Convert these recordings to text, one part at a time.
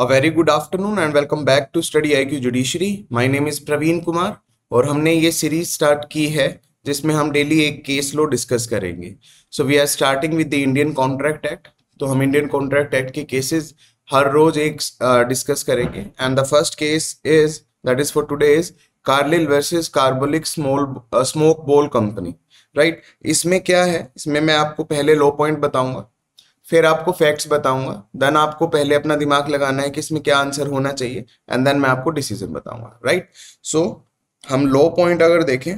A very good afternoon and welcome back to Study I Q judiciary my name is Praveen Kumar और हमने ये series start की है जिसमें हम डेली एक केस लो डिस्कस करेंगे so we are starting with the Indian Contract Act तो हम इंडियन कॉन्ट्रैक्ट एक्ट के केसेस हर रोज एक डिस्कस uh, करेंगे and the first case is that is for today is Carlill versus Carbolic small Smoke Ball Company right इसमें क्या है इसमें मैं आपको पहले लो पॉइंट बताऊंगा फिर आपको फैक्ट्स बताऊंगा देन आपको पहले अपना दिमाग लगाना है कि इसमें क्या आंसर होना चाहिए एंड देन मैं आपको डिसीजन बताऊंगा राइट सो हम लो पॉइंट अगर देखें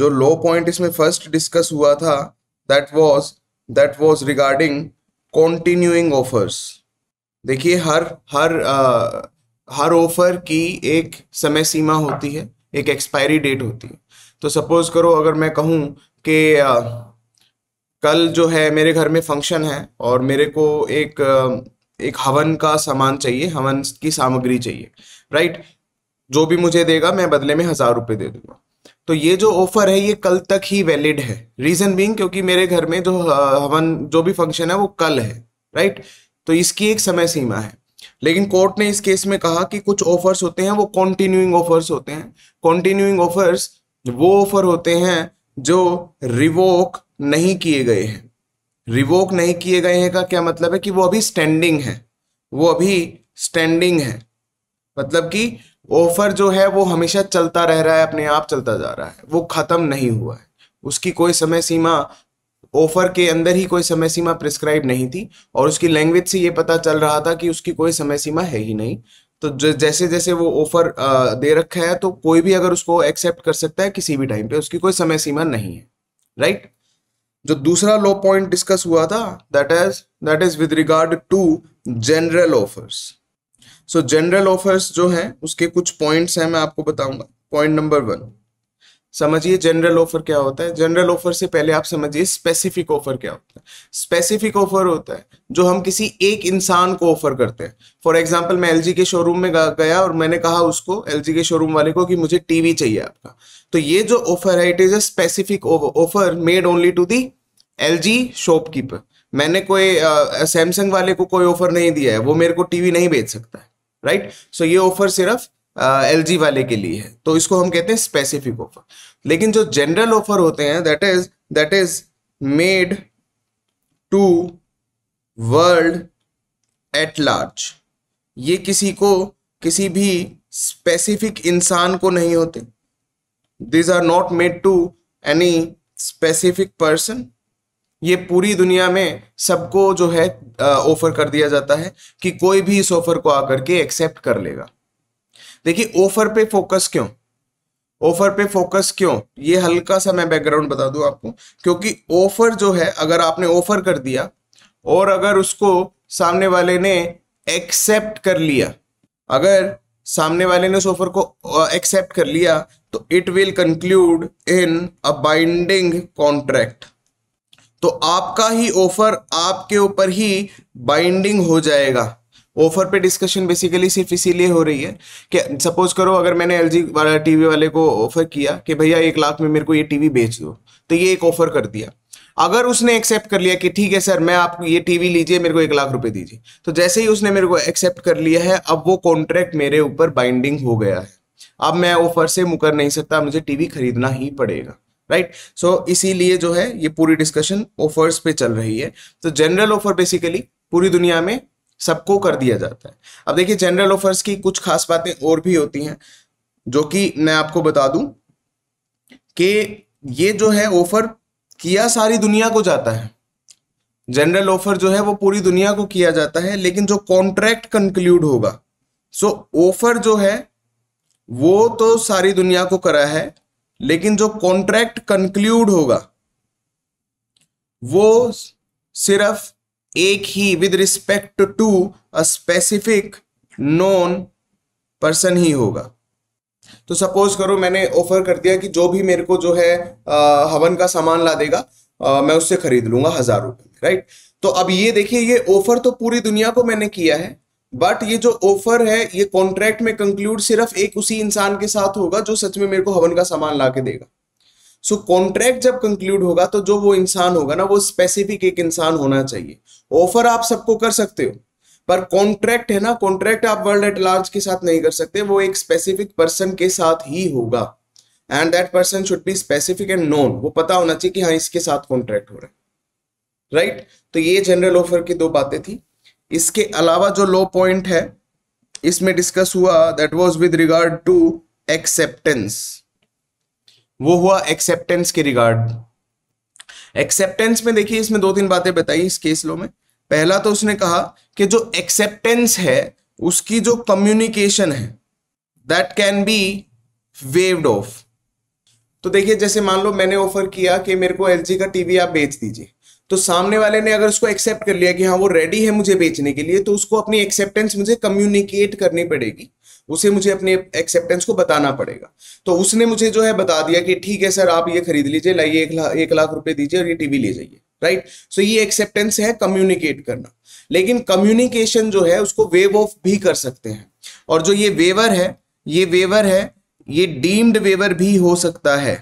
जो लो पॉइंट इसमें फर्स्ट डिस्कस हुआ था that was that was regarding continuing offers देखिए हर हर आ, हर ऑफर की एक समय सीमा होती है एक एक्सपायरी डेट होती है तो सपोज करो अगर मैं कहूँ कि कल जो है मेरे घर में फंक्शन है और मेरे को एक एक हवन का सामान चाहिए हवन की सामग्री चाहिए राइट जो भी मुझे देगा मैं बदले में हज़ार रुपये दे दूंगा तो ये जो ऑफर है ये कल तक ही वैलिड है रीज़न बींग क्योंकि मेरे घर में जो हवन जो भी फंक्शन है वो कल है राइट तो इसकी एक समय सीमा है लेकिन कोर्ट ने इस केस में कहा कि कुछ ऑफर्स होते हैं वो कॉन्टिन्यूइंग ऑफर्स होते हैं कॉन्टिन्यूइंग ऑफर्स वो ऑफर होते हैं जो रिवोक नहीं किए गए हैं रिवोक नहीं किए गए हैं का क्या मतलब है कि वो अभी स्टैंडिंग है वो अभी स्टैंडिंग है मतलब कि ऑफर जो है वो हमेशा चलता रह रहा है अपने आप चलता जा रहा है वो ख़त्म नहीं हुआ है उसकी कोई समय सीमा ऑफर के अंदर ही कोई समय सीमा प्रिस्क्राइब नहीं थी और उसकी लैंग्वेज से ये पता चल रहा था कि उसकी कोई समय सीमा है ही नहीं तो जैसे जैसे वो ऑफर दे रखा है तो कोई भी अगर उसको एक्सेप्ट कर सकता है किसी भी टाइम पे उसकी कोई समय सीमा नहीं है राइट जो दूसरा लो पॉइंट डिस्कस हुआ था that is that is with regard to general offers so general offers जो है उसके कुछ पॉइंट्स हैं मैं आपको बताऊंगा पॉइंट नंबर वन समझिए जनरल ऑफर क्या होता है जनरल ऑफर से पहले आप समझिए स्पेसिफिक ऑफर क्या होता है स्पेसिफिक ऑफर होता है जो हम किसी एक इंसान को ऑफर करते हैं फॉर एग्जाम्पल मैं एल के शोरूम में गया और मैंने कहा उसको एल के शोरूम वाले को कि मुझे टीवी चाहिए आपका तो ये जो ऑफर है it is a specific offer made only to the L shopkeeper मैंने कोई सैमसंग वाले को कोई ऑफर नहीं दिया है वो मेरे को टीवी नहीं बेच सकता है राइट right? सो so ये ऑफर सिर्फ एल uh, वाले के लिए है तो इसको हम कहते हैं स्पेसिफिक ऑफर लेकिन जो जनरल ऑफर होते हैं that is that is made to world at large ये किसी को किसी भी स्पेसिफिक इंसान को नहीं होते these are not made to any specific person ये पूरी दुनिया में सबको जो है ऑफर कर दिया जाता है कि कोई भी इस ऑफर को आकर के एक्सेप्ट कर लेगा देखिए ऑफर पे फोकस क्यों ऑफर पे फोकस क्यों ये हल्का सा मैं बैकग्राउंड बता दू आपको क्योंकि ऑफर जो है अगर आपने ऑफर कर दिया और अगर उसको सामने वाले ने एक्सेप्ट कर लिया अगर सामने वाले ने उस ऑफर को एक्सेप्ट कर लिया तो it will conclude in a binding contract तो आपका ही ऑफर आपके ऊपर ही बाइंडिंग हो जाएगा ऑफर पे डिस्कशन बेसिकली सिर्फ इसीलिए हो रही है कि सपोज करो अगर मैंने एल वाला टीवी वाले को ऑफर किया कि भैया एक लाख में मेरे को ये टीवी बेच दो तो ये एक ऑफर कर दिया अगर उसने एक्सेप्ट कर लिया कि ठीक है सर मैं आपको ये टीवी लीजिए मेरे को एक लाख रुपए दीजिए तो जैसे ही उसने मेरे को एक्सेप्ट कर लिया है अब वो कॉन्ट्रैक्ट मेरे ऊपर बाइंडिंग हो गया है अब मैं ऑफर से मुकर नहीं सकता मुझे टीवी खरीदना ही पड़ेगा राइट सो इसीलिए जो है ये पूरी डिस्कशन ऑफर्स पे चल रही है तो जनरल ऑफर बेसिकली पूरी दुनिया में सबको कर दिया जाता है अब देखिए जनरल ऑफर्स की कुछ खास बातें और भी होती हैं जो कि मैं आपको बता दूं कि ये जो है ऑफर किया सारी दुनिया को जाता है जनरल ऑफर जो है वो पूरी दुनिया को किया जाता है लेकिन जो कॉन्ट्रैक्ट कंक्लूड होगा सो ऑफर जो है वो तो सारी दुनिया को करा है लेकिन जो कॉन्ट्रैक्ट कंक्लूड होगा वो सिर्फ एक ही with respect to a specific known person ही होगा तो सपोज करो मैंने ऑफर कर दिया कि जो भी मेरे को जो है आ, हवन का सामान ला देगा आ, मैं उससे खरीद लूंगा हजार रुपये राइट तो अब ये देखिए ये ऑफर तो पूरी दुनिया को मैंने किया है बट ये जो ऑफर है ये कॉन्ट्रैक्ट में कंक्लूड सिर्फ एक उसी इंसान के साथ होगा जो सच में मेरे को हवन का सामान ला के देगा सो so, कॉन्ट्रैक्ट जब कंक्लूड होगा तो जो वो इंसान होगा ना वो स्पेसिफिक एक इंसान होना चाहिए ऑफर आप सबको कर सकते हो पर कॉन्ट्रैक्ट है ना कॉन्ट्रैक्ट आप वर्ल्ड एट लार्ज के साथ नहीं कर सकते वो एक स्पेसिफिक पर्सन के साथ ही होगा and that person should be specific and known वो पता होना चाहिए कि हाँ इसके साथ कॉन्ट्रैक्ट हो रहा है राइट right? तो ये जनरल ऑफर की दो बातें थी इसके अलावा जो लो पॉइंट है इसमें डिस्कस हुआ that was with regard to acceptance वो हुआ एक्सेप्टेंस के रिगार्ड एक्सेप्टेंस में देखिए इसमें दो तीन बातें बताई इस केस लो में पहला तो उसने कहा कि जो एक्सेप्टेंस है उसकी जो कम्युनिकेशन है that can be waived off तो देखिए जैसे मान लो मैंने ऑफर किया कि मेरे को एल का टीवी आप बेच दीजिए तो सामने वाले ने अगर उसको एक्सेप्ट कर लिया कि हाँ वो रेडी है मुझे बेचने के लिए तो उसको अपनी एक्सेप्टेंस मुझे कम्युनिकेट करनी पड़ेगी उसे मुझे अपने एक्सेप्टेंस को बताना पड़ेगा तो उसने मुझे जो है बता दिया कि ठीक है सर आप ये खरीद लीजिए लाइए एक ला, एक लाख रुपए दीजिए और ये टीवी ले जाइए राइट सो ये एक्सेप्टेंस है कम्युनिकेट करना लेकिन कम्युनिकेशन जो है उसको वेव ऑफ भी कर सकते हैं और जो ये वेवर है ये वेवर है ये डीम्ड वेवर भी हो सकता है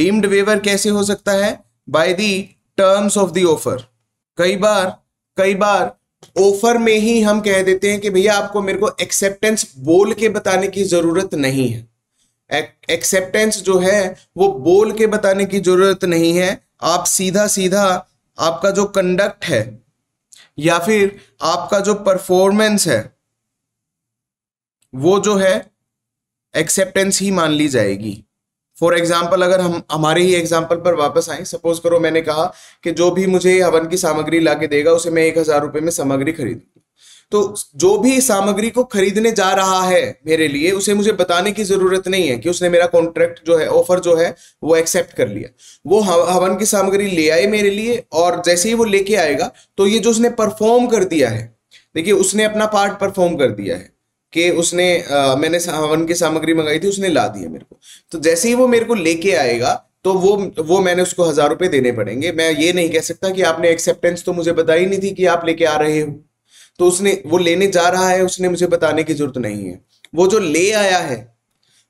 डीम्ड वेवर कैसे हो सकता है by the terms of the offer कई बार कई बार ऑफर में ही हम कह देते हैं कि भैया आपको मेरे को एक्सेप्टेंस बोल के बताने की जरूरत नहीं है एक्सेप्टेंस जो है वो बोल के बताने की जरूरत नहीं है आप सीधा सीधा आपका जो कंडक्ट है या फिर आपका जो परफॉर्मेंस है वो जो है एक्सेप्टेंस ही मान ली जाएगी फॉर एग्जाम्पल अगर हम हमारे ही एग्जाम्पल पर वापस आए सपोज करो मैंने कहा कि जो भी मुझे हवन की सामग्री ला के देगा उसे मैं एक हजार रुपये में सामग्री खरीदूंगी तो जो भी सामग्री को खरीदने जा रहा है मेरे लिए उसे मुझे बताने की जरूरत नहीं है कि उसने मेरा कॉन्ट्रैक्ट जो है ऑफर जो है वो एक्सेप्ट कर लिया वो हवन की सामग्री ले आए मेरे लिए और जैसे ही वो लेके आएगा तो ये जो उसने परफॉर्म कर दिया है देखिए उसने अपना पार्ट परफॉर्म कर दिया है कि उसने आ, मैंने हवन की सामग्री मंगाई थी उसने ला दी है मेरे को तो जैसे ही वो मेरे को लेके आएगा तो वो वो मैंने उसको हजार रुपए देने पड़ेंगे मैं ये नहीं कह सकता कि आपने एक्सेप्टेंस तो मुझे बताई नहीं थी कि आप लेके आ रहे हो तो उसने वो लेने जा रहा है उसने मुझे बताने की जरूरत नहीं है वो जो ले आया है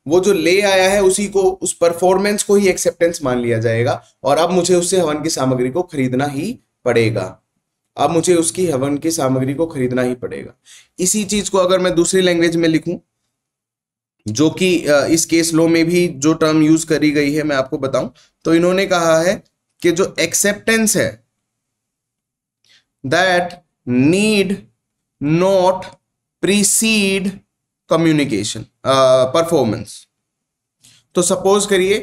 वो जो ले आया है उसी को उस परफॉर्मेंस को ही एक्सेप्टेंस मान लिया जाएगा और अब मुझे उससे हवन की सामग्री को खरीदना ही पड़ेगा अब मुझे उसकी हवन की सामग्री को खरीदना ही पड़ेगा इसी चीज को अगर मैं दूसरी लैंग्वेज में लिखूं जो कि इस केस लो में भी जो टर्म यूज करी गई है मैं आपको बताऊं तो इन्होंने कहा है कि जो एक्सेप्टेंस है that need not precede communication performance तो सपोज करिए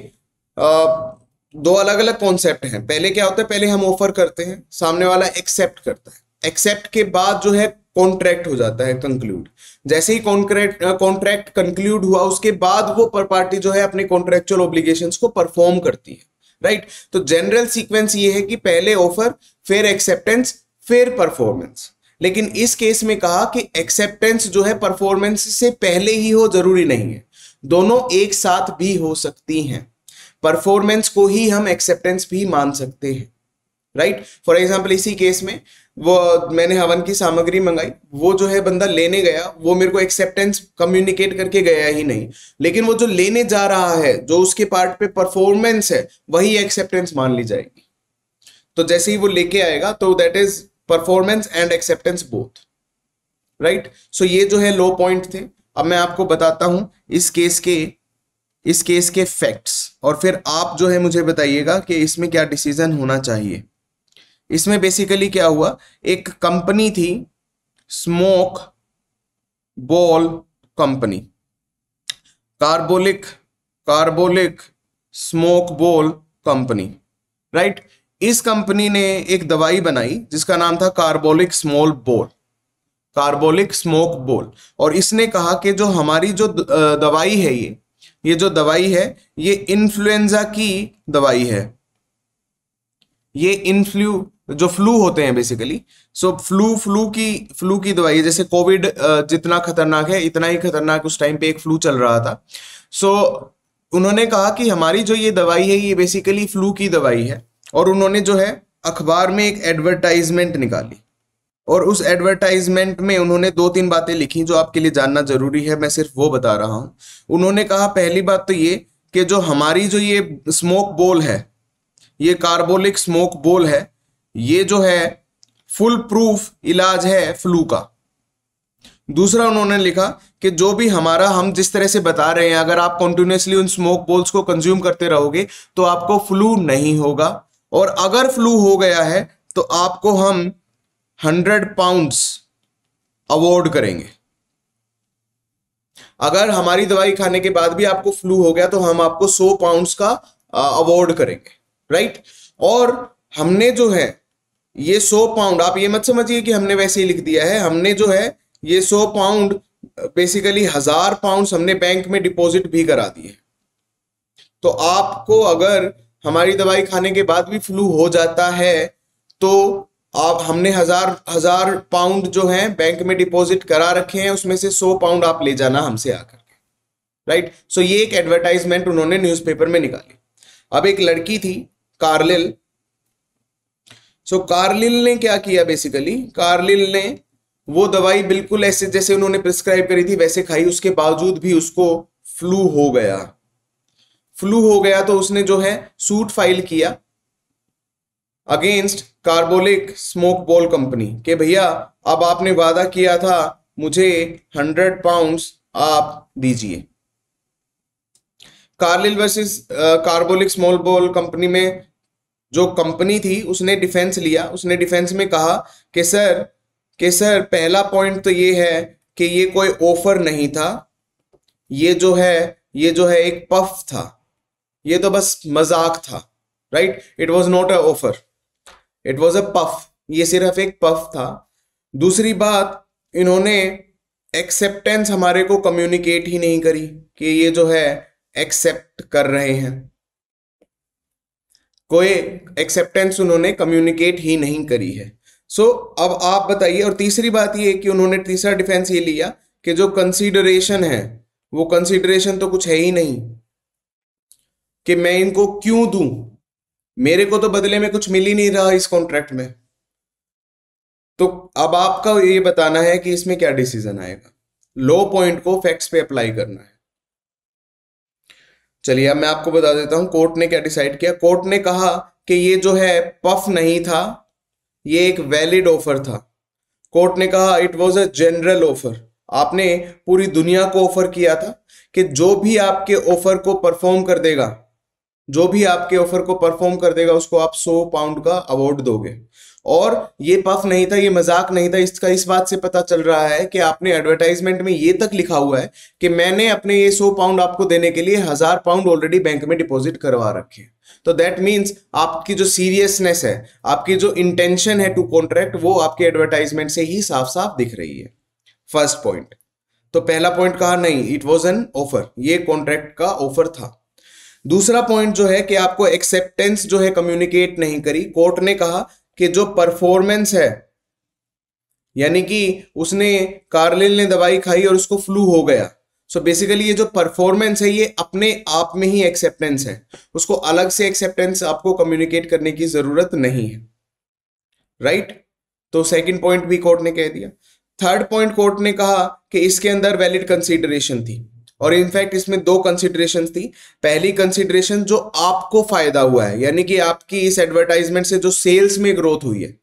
दो अलग अलग कॉन्सेप्ट हैं पहले क्या होता है पहले हम ऑफर करते हैं सामने वाला एक्सेप्ट करता है एक्सेप्ट के बाद जो है कॉन्ट्रैक्ट हो जाता है कंक्लूड जैसे ही कॉन्ट्रैक्ट कॉन्ट्रैक्ट कंक्लूड हुआ उसके बाद वो पर पार्टी जो है अपने कॉन्ट्रेक्चुअल ऑब्लिगेशन को परफॉर्म करती है राइट right? तो जनरल सीक्वेंस ये है कि पहले ऑफर फिर एक्सेप्टेंस फिर परफॉर्मेंस लेकिन इस केस में कहा कि एक्सेप्टेंस जो है परफॉर्मेंस से पहले ही हो जरूरी नहीं है दोनों एक साथ भी हो सकती हैं परफॉर्मेंस को ही हम एक्सेप्टेंस भी मान सकते हैं राइट फॉर एग्जाम्पल इसी केस में वो मैंने हवन की सामग्री मंगाई वो जो है बंदा लेने गया वो मेरे को एक्सेप्टेंस कम्युनिकेट करके गया ही नहीं लेकिन वो जो लेने जा रहा है जो उसके पार्ट पे परफॉर्मेंस है वही एक्सेप्टेंस मान ली जाएगी तो जैसे ही वो लेके आएगा तो that is performance and acceptance both right so ये जो है लो पॉइंट थे अब मैं आपको बताता हूं इस केस के इस केस के फैक्ट्स और फिर आप जो है मुझे बताइएगा कि इसमें क्या डिसीजन होना चाहिए इसमें बेसिकली क्या हुआ एक कंपनी थी Smoke Ball Company Carbolic Carbolic Smoke Ball Company right इस कंपनी ने एक दवाई बनाई जिसका नाम था Carbolic small ball Carbolic Smoke Ball और इसने कहा कि जो हमारी जो दवाई है ये ये जो दवाई है ये इन्फ्लुएंजा की दवाई है ये इनफ्लू जो फ्लू होते हैं बेसिकली सो फ्लू फ्लू की फ्लू की दवाई है जैसे कोविड जितना खतरनाक है इतना ही खतरनाक उस टाइम पे एक फ्लू चल रहा था सो so, उन्होंने कहा कि हमारी जो ये दवाई है ये बेसिकली फ्लू की दवाई है और उन्होंने जो है अखबार में एक एडवर्टाइजमेंट निकाली और उस एडवर्टाइजमेंट में उन्होंने दो तीन बातें लिखी जो आपके लिए जानना जरूरी है मैं सिर्फ वो बता रहा हूं उन्होंने कहा पहली बात तो ये कि जो हमारी जो ये स्मोक बोल है ये कार्बोलिक स्मोक बोल है ये जो है फुल प्रूफ इलाज है फ्लू का दूसरा उन्होंने लिखा कि जो भी हमारा हम जिस तरह से बता रहे हैं अगर आप कंटिन्यूसली उन स्मोक बोल्स को कंज्यूम करते रहोगे तो आपको फ्लू नहीं होगा और अगर फ्लू हो गया है तो आपको हम हंड्रेड पाउंड्स अवॉर्ड करेंगे अगर हमारी दवाई खाने के बाद भी आपको फ्लू हो गया तो हम आपको सौ पाउंड्स का अवॉर्ड करेंगे राइट और हमने जो है ये सौ पाउंड आप ये मत समझिए कि हमने वैसे ही लिख दिया है हमने जो है ये सौ पाउंड बेसिकली हजार पाउंड हमने बैंक में डिपॉजिट भी करा दिए तो आपको अगर हमारी दवाई खाने के बाद भी फ्लू हो जाता है तो आप हमने हजार हजार पाउंड जो है बैंक में डिपॉजिट करा रखे हैं उसमें से सौ पाउंड आप ले जाना हमसे आकर राइट सो ये एक एडवर्टाइजमेंट उन्होंने न्यूज़पेपर में निकाली अब एक लड़की थी कार्लिल सो so, कार्लिल ने क्या किया बेसिकली कार्लिल ने वो दवाई बिल्कुल ऐसे जैसे उन्होंने प्रिस्क्राइब करी थी वैसे खाई उसके बावजूद भी उसको फ्लू हो गया फ्लू हो गया तो उसने जो है सूट फाइल किया against Carbolic Smoke Ball Company के भैया अब आपने वादा किया था मुझे हंड्रेड पाउंड्स आप दीजिए Carlill versus Carbolic small ball company में जो कंपनी थी उसने डिफेंस लिया उसने डिफेंस में कहा कि सर कि सर पहला पॉइंट तो ये है कि ये कोई ऑफर नहीं था ये जो है ये जो है एक पफ था ये तो बस मजाक था right it was not a offer it was a puff ये सिर्फ एक पफ था दूसरी बात इन्होंने एक्सेप्टेंस हमारे को कम्युनिकेट ही नहीं करी कि ये जो है एक्सेप्ट कर रहे हैं कोई एक्सेप्टेंस उन्होंने कम्युनिकेट ही नहीं करी है सो so, अब आप बताइए और तीसरी बात ये कि उन्होंने तीसरा डिफेंस ये लिया कि जो कंसीडरेशन है वो कंसीडरेशन तो कुछ है ही नहीं कि मैं इनको क्यों दूं मेरे को तो बदले में कुछ मिल ही नहीं रहा इस कॉन्ट्रैक्ट में तो अब आपका ये बताना है कि इसमें क्या डिसीजन आएगा लो पॉइंट को फैक्ट्स पे अप्लाई करना है चलिए अब मैं आपको बता देता हूं कोर्ट ने क्या डिसाइड किया कोर्ट ने कहा कि ये जो है पफ नहीं था ये एक वैलिड ऑफर था कोर्ट ने कहा it was a general offer आपने पूरी दुनिया को ऑफर किया था कि जो भी आपके ऑफर को परफॉर्म कर देगा जो भी आपके ऑफर को परफॉर्म कर देगा उसको आप सौ पाउंड का अवार्ड दोगे और ये पफ नहीं था ये मजाक नहीं था इसका इस बात से पता चल रहा है कि आपने एडवर्टाइजमेंट में ये तक लिखा हुआ है कि मैंने अपने ये सौ पाउंड आपको देने के लिए हजार पाउंड ऑलरेडी बैंक में डिपॉजिट करवा रखे हैं तो दैट मीन्स आपकी जो सीरियसनेस है आपकी जो इंटेंशन है टू कॉन्ट्रैक्ट वो आपके एडवर्टाइजमेंट से ही साफ साफ दिख रही है फर्स्ट पॉइंट तो पहला पॉइंट कहा नहीं इट वॉज एन ऑफर ये कॉन्ट्रैक्ट का ऑफर था दूसरा पॉइंट जो है कि आपको एक्सेप्टेंस जो है कम्युनिकेट नहीं करी कोर्ट ने कहा कि जो परफॉर्मेंस है यानी कि उसने कार्लिल ने दवाई खाई और उसको फ्लू हो गया सो so बेसिकली ये जो परफॉर्मेंस है ये अपने आप में ही एक्सेप्टेंस है उसको अलग से एक्सेप्टेंस आपको कम्युनिकेट करने की जरूरत नहीं है राइट right? तो सेकंड पॉइंट भी कोर्ट ने कह दिया थर्ड पॉइंट कोर्ट ने कहा कि इसके अंदर वैलिड कंसीडरेशन थी और इनफैक्ट इसमें दो कंसिडरेशन थी पहली कंसिडरेशन जो आपको फायदा हुआ है यानी कि आपकी इस एडवर्टाइजमेंट से जो सेल्स में ग्रोथ हुई है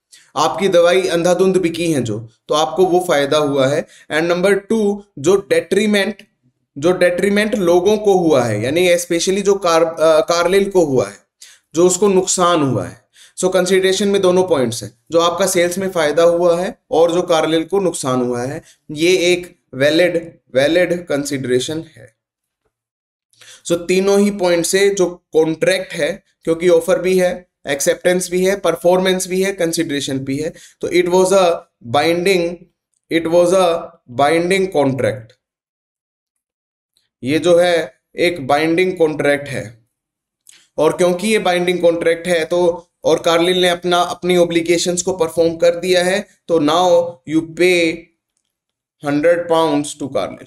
आपकी दवाई अंधाधुंध बिकी है जो तो आपको वो फायदा हुआ है एंड नंबर टू जो डेट्रीमेंट जो डेट्रीमेंट लोगों को हुआ है यानी स्पेशली जो कार आ, कार्लिल को हुआ है जो उसको नुकसान हुआ है सो so, कंसिडरेशन में दोनों पॉइंट्स हैं जो आपका सेल्स में फायदा हुआ है और जो कार्लिल को नुकसान हुआ है ये एक वैलिड वैलिड कंसिडरेशन है सो so, तीनों ही पॉइंट से जो कॉन्ट्रैक्ट है क्योंकि ऑफर भी है एक्सेप्टेंस भी है परफॉर्मेंस भी है कंसिडरेशन भी है तो it was a binding it was a binding contract ये जो है एक बाइंडिंग कॉन्ट्रैक्ट है और क्योंकि ये बाइंडिंग कॉन्ट्रैक्ट है तो और कार्लिन ने अपना अपनी ओब्लिगेशंस को परफॉर्म कर दिया है तो now you pay hundred pound to Carlill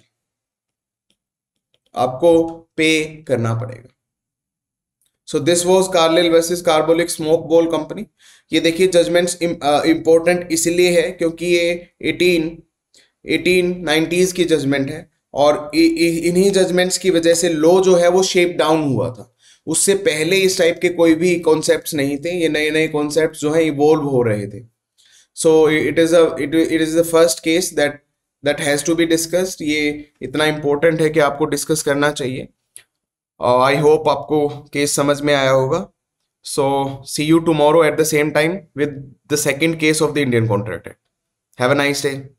आपको पे करना पड़ेगा so this was Carlill versus Carbolic Smoke Ball Company ये देखिए जजमेंट्स इंपॉर्टेंट uh, इसलिए है क्योंकि ये 18 1890s की जजमेंट है और इन्हीं जजमेंट्स की वजह से लॉ जो है वो शेप डाउन हुआ था उससे पहले इस टाइप के कोई भी कॉन्सेप्ट नहीं थे ये नए नए कॉन्सेप्ट जो है इवोल्व हो रहे थे so it is it is the first case that that has to be discussed ये इतना इम्पोर्टेंट है कि आपको डिस्कस करना चाहिए और आई होप आपको केस समझ में आया होगा so see you tomorrow at the same time with the second case of the Indian Contract Act have a nice day